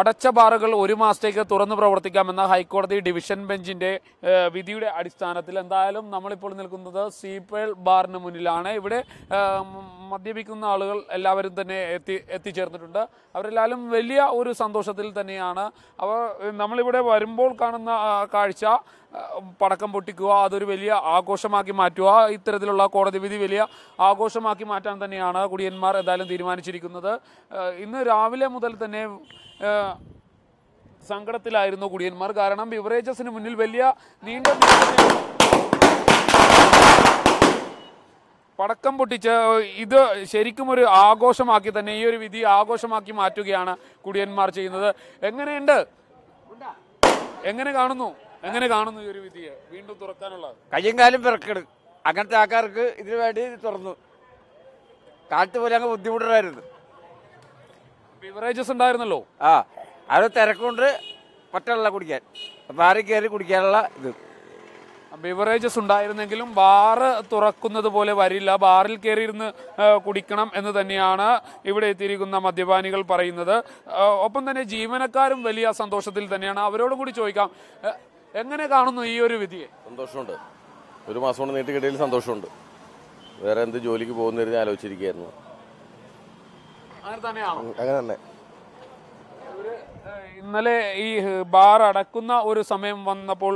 അടച്ച ബാറുകൾ ഒരു മാസത്തേക്ക് തുറന്നു പ്രവർത്തിക്കാമെന്ന ഹൈക്കോടതി ഡിവിഷൻ ബെഞ്ചിന്റെ വിധിയുടെ അടിസ്ഥാനത്തിൽ എന്തായാലും നമ്മളിപ്പോൾ നിൽക്കുന്നത് സീപ്പേൾ ബാറിന് മുന്നിലാണ് ഇവിടെ മദ്യപിക്കുന്ന ആളുകൾ എല്ലാവരും തന്നെ എത്തി എത്തിച്ചേർന്നിട്ടുണ്ട് അവരെല്ലാവരും വലിയ ഒരു സന്തോഷത്തിൽ തന്നെയാണ് അവ നമ്മളിവിടെ വരുമ്പോൾ കാണുന്ന കാഴ്ച പടക്കം പൊട്ടിക്കുക അതൊരു വലിയ ആഘോഷമാക്കി മാറ്റുക ഇത്തരത്തിലുള്ള കോടതി വിധി വലിയ ആഘോഷമാക്കി മാറ്റാൻ തന്നെയാണ് കുടിയന്മാർ എന്തായാലും തീരുമാനിച്ചിരിക്കുന്നത് ഇന്ന് രാവിലെ മുതൽ തന്നെ സങ്കടത്തിലായിരുന്നു കുടിയന്മാർ കാരണം ബിവറേജസിന് മുന്നിൽ വലിയ നീണ്ട പടക്കം പൊട്ടിച്ച് ഇത് ശരിക്കും ഒരു ആഘോഷമാക്കി തന്നെ ഈ ഒരു വിധി ആഘോഷമാക്കി മാറ്റുകയാണ് കുടിയന്മാർ ചെയ്യുന്നത് എങ്ങനെയുണ്ട് എങ്ങനെ കാണുന്നു എങ്ങനെ കാണുന്നു ഈ ഒരു വിധിയെ വീണ്ടും തുറക്കാനുള്ള കയ്യും കാലും പിറക്കട് അങ്ങനത്തെ ആൾക്കാർക്ക് ഇതിനു വേണ്ടി തുറന്നു കാട്ടു പോലെ അങ്ങ് ബുദ്ധിമുട്ടായിരുന്നു ബിവറേജസ് ഉണ്ടായിരുന്നല്ലോ ആ അത് തിരക്കൊണ്ട് പറ്റുള്ള കുടിക്കാൻ ബാറി കയറി കുടിക്കാനുള്ള ഇത് ബിവറേജസ് ഉണ്ടായിരുന്നെങ്കിലും ബാറ് തുറക്കുന്നത് പോലെ വരില്ല ബാറിൽ കയറിയിരുന്ന് കുടിക്കണം എന്ന് തന്നെയാണ് ഇവിടെ എത്തിയിരിക്കുന്ന മദ്യപാനികൾ പറയുന്നത് ഒപ്പം തന്നെ ജീവനക്കാരും വലിയ സന്തോഷത്തിൽ തന്നെയാണ് അവരോടും കൂടി ചോദിക്കാം എങ്ങനെ കാണുന്നു ഈ ഒരു വിധിയെ സന്തോഷമുണ്ട് ഒരു മാസം കൊണ്ട് നീട്ടി കിട്ടിയതിൽ സന്തോഷമുണ്ട് വേറെ എന്ത് ജോലിക്ക് പോകുന്നതിന് ആലോചിച്ചിരിക്കുകയായിരുന്നു അങ്ങനെ തന്നെയാണോ അങ്ങനെ തന്നെ ഇന്നലെ ഈ ബാർ അടക്കുന്ന ഒരു സമയം വന്നപ്പോൾ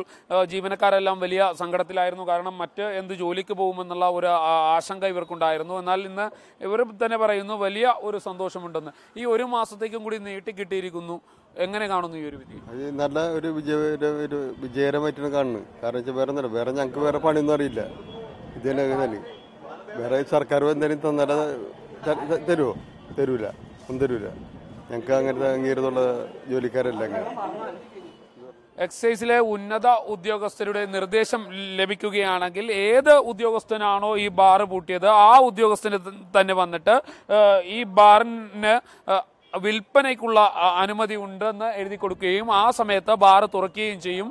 ജീവനക്കാരെല്ലാം വലിയ സങ്കടത്തിലായിരുന്നു കാരണം മറ്റ് എന്ത് ജോലിക്ക് പോകുമെന്നുള്ള ഒരു ആശങ്ക ഇവർക്കുണ്ടായിരുന്നു എന്നാൽ ഇന്ന് ഇവർ തന്നെ പറയുന്നു വലിയ ഒരു സന്തോഷമുണ്ടെന്ന് ഈ ഒരു മാസത്തേക്കും കൂടി നീട്ടി കിട്ടിയിരിക്കുന്നു എങ്ങനെ കാണുന്നു ഈ ഒരു വിധി നല്ല ഒരു വിജയ ഒരു വിജയകരമായിട്ടാണ് കാണുന്നത് കാരണം വേറെ വേറെ ഞങ്ങൾക്ക് വേറെ പണിയൊന്നും അറിയില്ല ഇത് വേറെ സർക്കാർ എന്തെങ്കിലും തന്നാലും തരുമോ തരൂല ഒന്നും തരൂല ഞങ്ങൾക്ക് അങ്ങനത്തെ അംഗീകൃതമുള്ള ജോലിക്കാരല്ല എക്സൈസിലെ ഉന്നത ഉദ്യോഗസ്ഥരുടെ നിർദ്ദേശം ലഭിക്കുകയാണെങ്കിൽ ഏത് ഉദ്യോഗസ്ഥനാണോ ഈ ബാർ പൂട്ടിയത് ആ ഉദ്യോഗസ്ഥന് തന്നെ വന്നിട്ട് ഈ ബാറിന് വിൽപ്പനയ്ക്കുള്ള അനുമതി ഉണ്ടെന്ന് എഴുതി കൊടുക്കുകയും ആ സമയത്ത് ബാർ തുറക്കുകയും ചെയ്യും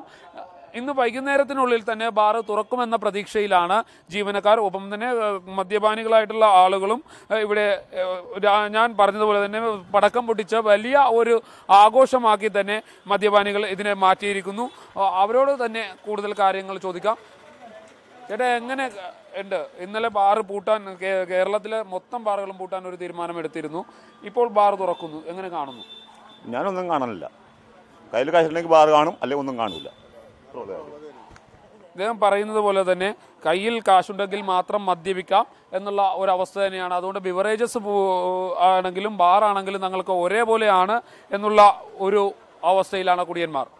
ഇന്ന് വൈകുന്നേരത്തിനുള്ളിൽ തന്നെ ബാർ തുറക്കുമെന്ന പ്രതീക്ഷയിലാണ് ജീവനക്കാർ ഒപ്പം തന്നെ മദ്യപാനികളായിട്ടുള്ള ആളുകളും ഇവിടെ ഞാൻ പറഞ്ഞതുപോലെ തന്നെ പടക്കം പൊട്ടിച്ച് വലിയ ഒരു ആഘോഷമാക്കി തന്നെ മദ്യപാനികൾ ഇതിനെ മാറ്റിയിരിക്കുന്നു അവരോട് തന്നെ കൂടുതൽ കാര്യങ്ങൾ ചോദിക്കാം ചേട്ടാ എങ്ങനെ ഉണ്ട് ഇന്നലെ ബാർ പൂട്ടാൻ കേരളത്തിലെ മൊത്തം ബാറുകളും പൂട്ടാൻ ഒരു തീരുമാനം എടുത്തിരുന്നു ഇപ്പോൾ ബാർ തുറക്കുന്നു എങ്ങനെ കാണുന്നു ഞാനൊന്നും കാണാനില്ല കയ്യിൽ കാശിട്ടുണ്ടെങ്കിൽ ബാർ കാണും അല്ലെങ്കിൽ ഒന്നും കാണില്ല അദ്ദേഹം പറയുന്നത് പോലെ തന്നെ കയ്യിൽ കാശുണ്ടെങ്കിൽ മാത്രം മദ്യപിക്കാം എന്നുള്ള ഒരു അവസ്ഥ തന്നെയാണ് അതുകൊണ്ട് ബിവറേജസ് ആണെങ്കിലും ബാർ ആണെങ്കിലും ഞങ്ങൾക്ക് ഒരേപോലെയാണ് എന്നുള്ള ഒരു അവസ്ഥയിലാണ് കുടിയന്മാർ